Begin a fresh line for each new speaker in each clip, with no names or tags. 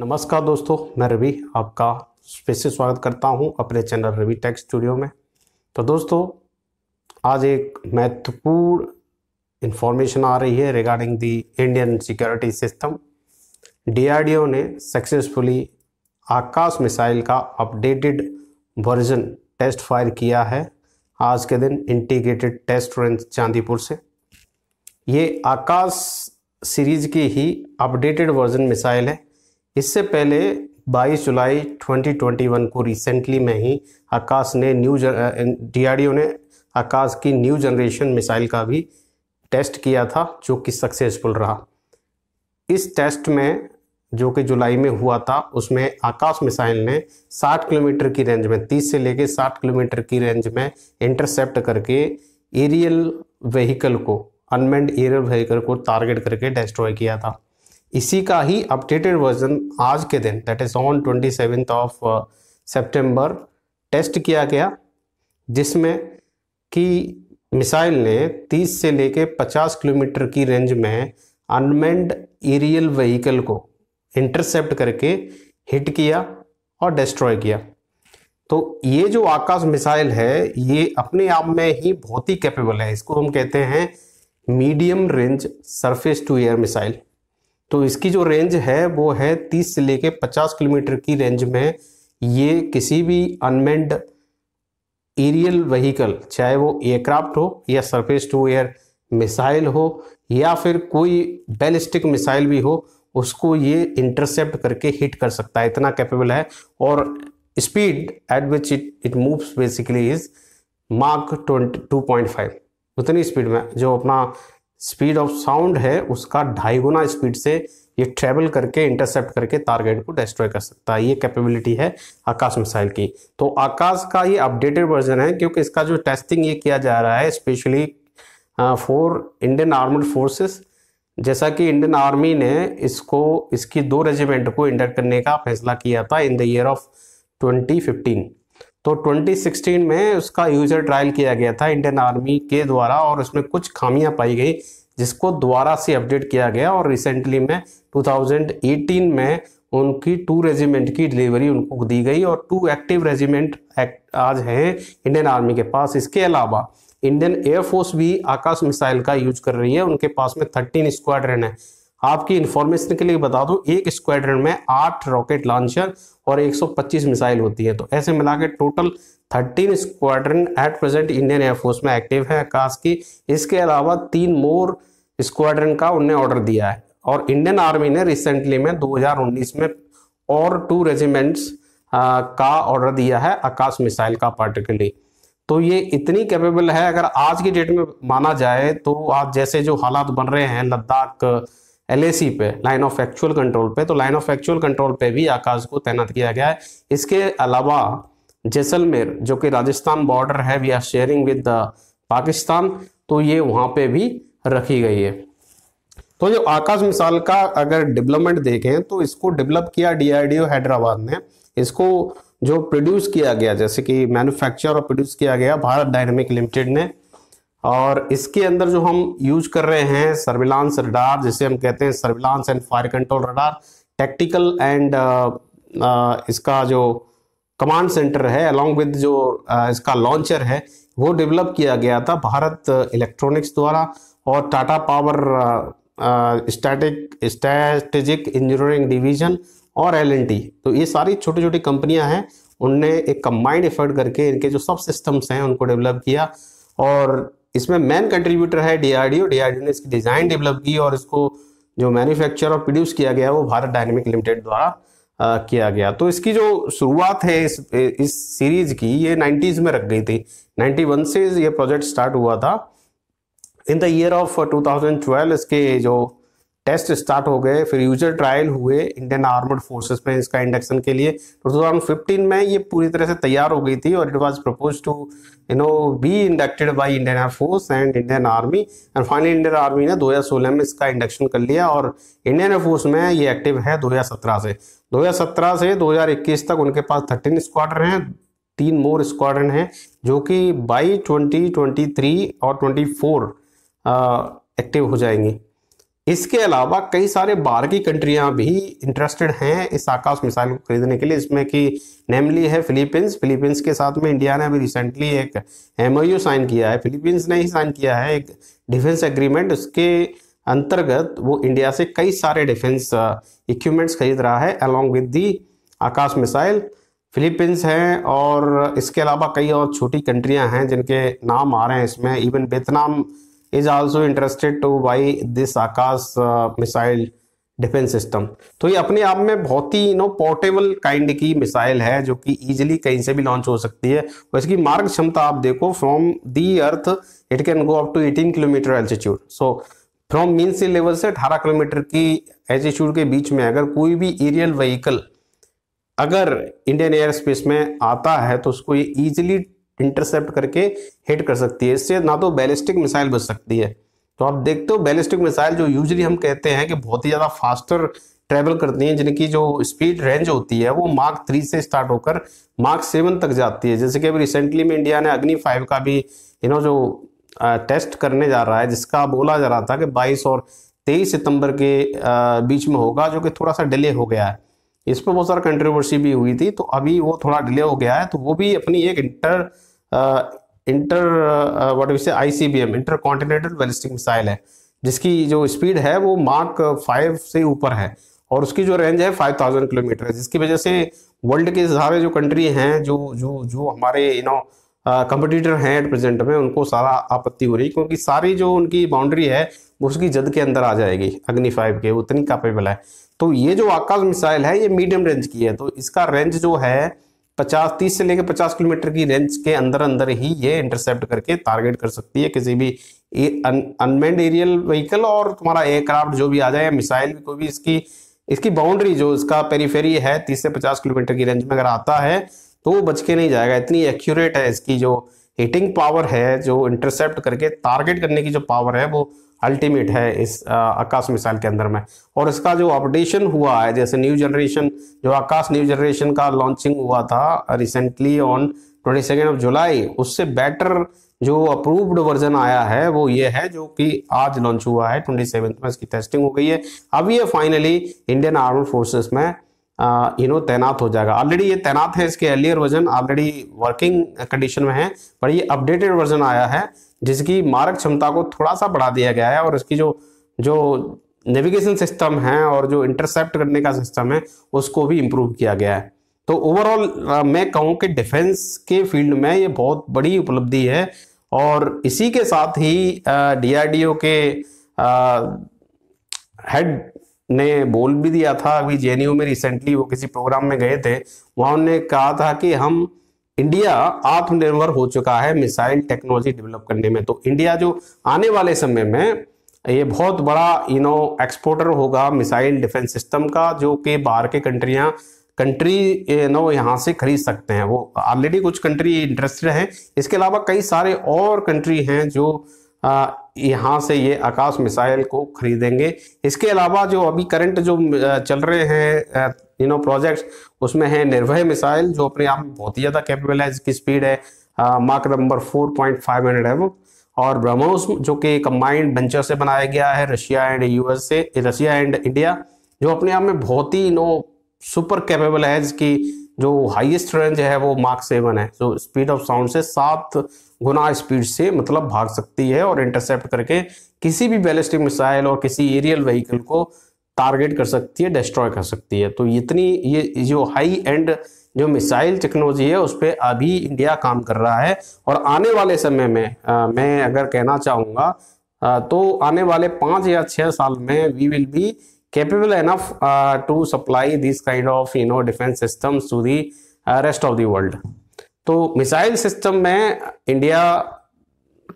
नमस्कार दोस्तों मैं रवि आपका फिर से स्वागत करता हूं अपने चैनल रवि टेक स्टूडियो में तो दोस्तों आज एक महत्वपूर्ण इन्फॉर्मेशन आ रही है regarding the Indian security system DRDO ने सक्सेसफुली आकाश मिसाइल का अपडेटेड वर्जन टेस्ट फायर किया है आज के दिन इंटीग्रेटेड टेस्ट रेंज चांदीपुर से ये आकाश सीरीज की ही अपडेटेड वर्जन मिसाइल है इससे पहले 22 जुलाई 2021 को रिसेंटली में ही आकाश ने न्यू डी ने आकाश की न्यू जनरेशन मिसाइल का भी टेस्ट किया था जो कि सक्सेसफुल रहा इस टेस्ट में जो कि जुलाई में हुआ था उसमें आकाश मिसाइल ने 60 किलोमीटर की रेंज में 30 से लेकर 60 किलोमीटर की रेंज में इंटरसेप्ट करके एरियल व्हीकल को अनमेंड एरियल व्हीकल को टारगेट करके डिस्ट्रॉय किया था इसी का ही अपडेटेड वर्जन आज के दिन that is on twenty seventh of September टेस्ट किया गया जिसमें कि मिसाइल ने 30 से लेके 50 किलोमीटर की रेंज में अनमेंड एरियल व्हीकल को इंटरसेप्ट करके हिट किया और डिस्ट्रॉय किया तो ये जो आकाश मिसाइल है ये अपने आप में ही बहुत ही कैपेबल है इसको हम कहते हैं medium range surface to air missile तो इसकी जो रेंज है वो है तीस से लेके पचास किलोमीटर की रेंज में ये किसी भी अनमेंड एरियल व्हीकल चाहे वो एयरक्राफ्ट हो या सरफेस टू एयर मिसाइल हो या फिर कोई बैलिस्टिक मिसाइल भी हो उसको ये इंटरसेप्ट करके हिट कर सकता है इतना कैपेबल है और speed at which it it moves basically is मार्क ट्वेंटी टू पॉइंट फाइव उतनी स्पीड में जो अपना स्पीड ऑफ साउंड है उसका ढाई गुना स्पीड से ये ट्रेवल करके इंटरसेप्ट करके टारगेट को डिस्ट्रॉय कर सकता है ये कैपेबिलिटी है आकाश मिसाइल की तो आकाश का ये अपडेटेड वर्जन है क्योंकि इसका जो टेस्टिंग ये किया जा रहा है specially for Indian armed forces जैसा कि इंडियन आर्मी ने इसको इसकी दो रेजिमेंट को इंडक्ट करने का फैसला किया था इन द ईयर ऑफ 2015 तो 2016 में उसका यूजर ट्रायल किया गया था इंडियन आर्मी के द्वारा और उसमें कुछ खामियां पाई गई जिसको दोबारा से अपडेट किया गया और रिसेंटली में 2018 में उनकी टू रेजिमेंट की डिलीवरी उनको दी गई और टू एक्टिव रेजिमेंट एक्ट आज हैं इंडियन आर्मी के पास इसके अलावा इंडियन एयरफोर्स भी आकाश मिसाइल का यूज कर रही है उनके पास में थर्टीन स्क्वाड्रन है आपकी इंफॉर्मेशन के लिए बता दूं एक स्क्वाड्रन में आठ रॉकेट लॉन्चर और 125 मिसाइल होती है तो ऐसे मिला के total 13 squadron at present Indian air force में एक्टिव है आकाश की इसके अलावा तीन मोर स्क्वाड्रन का उनने ऑर्डर दिया है और इंडियन आर्मी ने रिसेंटली में दो में और टू रेजिमेंट्स का ऑर्डर दिया है आकाश मिसाइल का पार्टिकुलरली तो ये इतनी कैपेबल है अगर आज की डेट में माना जाए तो आज जैसे जो हालात बन रहे हैं लद्दाख एल पे लाइन ऑफ एक्चुअल कंट्रोल पे तो लाइन ऑफ एक्चुअल कंट्रोल पे भी आकाश को तैनात किया गया है इसके अलावा जैसलमेर जो कि राजस्थान बॉर्डर है we are sharing with Pakistan तो ये वहां पे भी रखी गई है तो जो आकाश मिसाल का अगर डेवलपमेंट देखें तो इसको डेवलप किया डीआरडीओ हैदराबाद ने इसको जो प्रोड्यूस किया गया जैसे कि मैन्युफैक्चर और प्रोड्यूस किया गया भारत डायनेमिक लिमिटेड ने और इसके अंदर जो हम यूज कर रहे हैं सर्विलांस रडार जिसे हम कहते हैं surveillance and fire control radar tactical and uh, uh, इसका जो कमांड सेंटर है अलॉन्ग विद जो आ, uh, इसका लॉन्चर है वो डेवलप किया गया था भारत इलेक्ट्रॉनिक्स द्वारा और Tata power static strategic engineering division और एल तो ये सारी छोटी छोटी कंपनियां हैं उनने एक कम्बाइंड एफर्ट करके इनके जो सब सिस्टम्स हैं उनको डेवलप किया और इसमें मेन कंट्रीब्यूटर है डीआरडीओ डीआरडीओ ने इसकी डिज़ाइन डेवलप की और इसको जो मैन्युफैक्चर और प्रोड्यूस किया गया वो भारत डायनेमिक लिमिटेड द्वारा किया गया तो इसकी जो शुरुआत है इस इस सीरीज की ये नाइन्टीज़ में रख गई थी नाइन्टी से ये प्रोजेक्ट स्टार्ट हुआ था इन द ईयर ऑफ 2012 इसके जो टेस्ट स्टार्ट हो गए फिर यूजर ट्रायल हुए इंडियन आर्मड फोर्सेस में इसका इंडक्शन के लिए टू थाउजेंड फिफ्टीन में ये पूरी तरह से तैयार हो गई थी और it was propose to you know be inducted by Indian air force and Indian army and finally Indian army ने 2016 में इसका इंडक्शन कर लिया और इंडियन एयरफोर्स में ये एक्टिव है दो से दो से दो तक उनके पास थर्टीन स्क्वाड्रन हैं तीन मोर स्क्वाडन हैं जो कि बाई ट्वेंटी और ट्वेंटी एक्टिव uh, हो जाएंगी इसके अलावा कई सारे बाहर की कंट्रियां भी इंटरेस्टेड हैं इस आकाश मिसाइल को खरीदने के लिए इसमें कि नेमली है फिलीपींस फिलीपींस के साथ में इंडिया ने अभी रिसेंटली एक एम साइन किया है फिलीपींस ने ही साइन किया है एक डिफेंस एग्रीमेंट उसके अंतर्गत वो इंडिया से कई सारे डिफेंस इक्विपमेंट्स खरीद रहा है along with the Akash missile Philippines हैं और इसके अलावा कई और छोटी कंट्रियाँ हैं जिनके नाम आ रहे हैं इसमें even Vietnam is also interested to buy this Akash missile defence system तो ये अपने आप में बहुत ही नो पोर्टेबल काइंड की मिसाइल है जो कि इजीली कहीं से भी लॉन्च हो सकती है और इसकी मार्ग क्षमता आप देखो from the earth it can go up to 18 kilometre altitude so from mean sea level से 18 किलोमीटर की एल्टीट्यूड के बीच में अगर कोई भी एरियल व्हीकल अगर इंडियन एयर स्पेस में आता है तो उसको ये ईजिली इंटरसेप्ट करके हिट कर सकती है इससे ना तो बैलिस्टिक मिसाइल बच सकती है तो आप देखते हो बैलिस्टिक मिसाइल जो यूजली हम कहते हैं कि बहुत ही ज़्यादा फास्टर ट्रैवल करती हैं जिनकी जो स्पीड रेंज होती है वो मार्क थ्री से स्टार्ट होकर मार्क सेवन तक जाती है जैसे कि अभी रिसेंटली में इंडिया ने अग्नि फाइव का भी यू नो जो टेस्ट करने जा रहा है जिसका बोला जा रहा था कि बाईस और तेईस सितंबर के बीच में होगा जो कि थोड़ा सा डिले हो गया है इस पर बहुत सारा कंट्रोवर्सी भी हुई थी तो अभी वो थोड़ा डिले हो गया है तो वो भी अपनी एक inter inter what we say ICBM intercontinental ballistic missile है जिसकी जो स्पीड है वो मार्क फाइव से ऊपर है और उसकी जो रेंज है फाइव थाउजेंड किलोमीटर है जिसकी वजह से वर्ल्ड के सारे जो कंट्री हैं जो जो जो हमारे यू नो कंपटीटर हैं एट प्रेजेंट में उनको सारा आपत्ति हो रही है क्योंकि सारी जो उनकी बाउंड्री है वो उसकी जद के अंदर आ जाएगी अग्नि फाइव के उतनी कैपेबल है तो ये जो आकाश मिसाइल है ये मीडियम रेंज की है तो इसका रेंज जो है पचास तीस से लेकर पचास किलोमीटर की रेंज के अंदर अंदर ही ये इंटरसेप्ट करके टारगेट कर सकती है किसी भी अनमेंड एरियल व्हीकल और तुम्हारा एयरक्राफ्ट जो भी आ जाए मिसाइल भी कोई भी इसकी इसकी बाउंड्री जो इसका पेरीफेरी है तीस से पचास किलोमीटर की रेंज में अगर आता है तो वो बच के नहीं जाएगा इतनी एक्यूरेट है इसकी जो हिटिंग पावर है जो इंटरसेप्ट करके टारगेट करने की जो पावर है वो अल्टीमेट है इस आकाश मिसाइल के अंदर में और इसका जो अपडेशन हुआ है जैसे न्यू जनरेशन जो आकाश न्यू जनरेशन का लॉन्चिंग हुआ था recently on twenty second of July उससे बेटर जो अप्रूव्ड वर्जन आया है वो ये है जो कि आज लॉन्च हुआ है ट्वेंटी सेवेंथ में इसकी टेस्टिंग हो गई है अब ये फाइनली इंडियन आर्म फोर्सेस में यू नो तैनात हो जाएगा ऑलरेडी ये तैनात है इसके earlier version already working condition में है पर ये अपडेटेड वर्जन आया है जिसकी मारक क्षमता को थोड़ा सा बढ़ा दिया गया है और इसकी जो जो नेविगेशन सिस्टम है और जो इंटरसेप्ट करने का सिस्टम है उसको भी इम्प्रूव किया गया है तो ओवरऑल मैं कहूँ कि डिफेंस के फील्ड में ये बहुत बड़ी उपलब्धि है और इसी के साथ ही डी के हेड ने बोल भी दिया था अभी जे में रिसेंटली वो किसी प्रोग्राम में गए थे वहां उन्होंने कहा था कि हम इंडिया आत्मनिर्भर हो चुका है मिसाइल टेक्नोलॉजी डेवलप करने में तो इंडिया जो आने वाले समय में ये बहुत बड़ा यू नो एक्सपोर्टर होगा मिसाइल डिफेंस सिस्टम का जो कि बाहर के कंट्रिया कंट्री यू नो यहाँ से खरीद सकते हैं वो ऑलरेडी कुछ कंट्री इंटरेस्टेड हैं इसके अलावा कई सारे और कंट्री हैं जो यहाँ से ये आकाश मिसाइल को खरीदेंगे इसके अलावा जो अभी करंट जो चल रहे हैं यू नो प्रोजेक्ट्स उसमें है निर्भय मिसाइल जो अपने आप में बहुत ही ज़्यादा कैपेबल है जिसकी स्पीड है मार्क number four point five hundred है और ब्रह्मोस जो कि कंबाइंड बेंचर से बनाया गया है रशिया एंड यूएस से रशिया एंड इंडिया जो अपने आप में बहुत ही नो सुपर कैपेबल है जिसकी जो हाईएस्ट रेंज है वो मार्क सेवन है जो स्पीड ऑफ साउंड से सात गुना स्पीड से मतलब भाग सकती है और इंटरसेप्ट करके किसी भी बैलिस्टिक मिसाइल और किसी एरियल व्हीकल को टारगेट कर सकती है डिस्ट्रॉय कर सकती है तो इतनी ये जो हाई एंड जो मिसाइल टेक्नोलॉजी है उस पर अभी इंडिया काम कर रहा है और आने वाले समय में आ, मैं अगर कहना चाहूँगा तो आने वाले पाँच या छः साल में we will be capable enough uh, to supply these kind of you know defense systems to the uh, rest of the world तो मिसाइल सिस्टम में इंडिया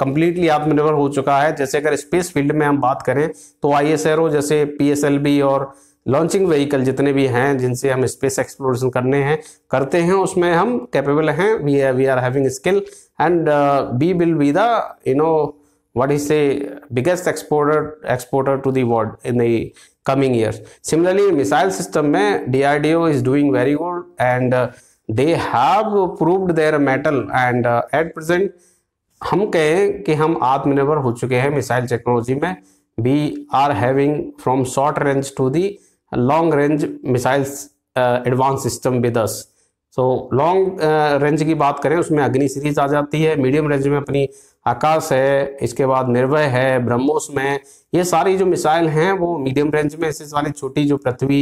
कम्प्लीटली आत्मनिर्भर हो चुका है जैसे अगर स्पेस फील्ड में हम बात करें तो आई एस ओ जैसे पी एस एल बी और लॉन्चिंग व्हीकल जितने भी हैं जिनसे हम स्पेस एक्सप्लोरेशन करने हैं करते हैं उसमें हम कैपेबल हैं we we are having skill and we will be the you know what is the biggest exporter exporter to the world in the coming years similarly missile system mein DRDO is doing very good and uh, they have proved their metal and uh, at present हम कहें कि हम आत्मनिर्भर हो चुके हैं missile technology में we are having from short range to the long range missiles advance system with us so long range की बात करें उसमें अग्नि सीरीज आ जाती है मीडियम रेंज में अपनी आकाश है इसके बाद निर्भय है ब्रह्मोस में ये सारी जो मिसाइल हैं वो मीडियम रेंज में ऐसे सारी छोटी जो पृथ्वी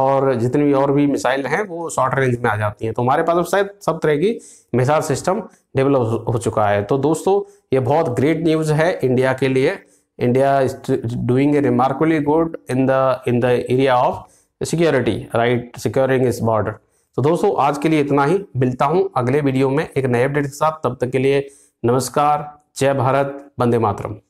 और जितनी भी और भी मिसाइल हैं वो शॉर्ट रेंज में आ जाती हैं तो हमारे पास अब शायद सब तरह की मिसाइल सिस्टम डेवलप हो चुका है तो दोस्तों ये बहुत ग्रेट न्यूज़ है इंडिया के लिए India is doing a remarkably good in the in the area of security right securing इस बॉर्डर तो दोस्तों आज के लिए इतना ही मिलता हूँ अगले वीडियो में एक नए अपडेट के साथ तब तक के लिए नमस्कार जय भारत वंदे मातरम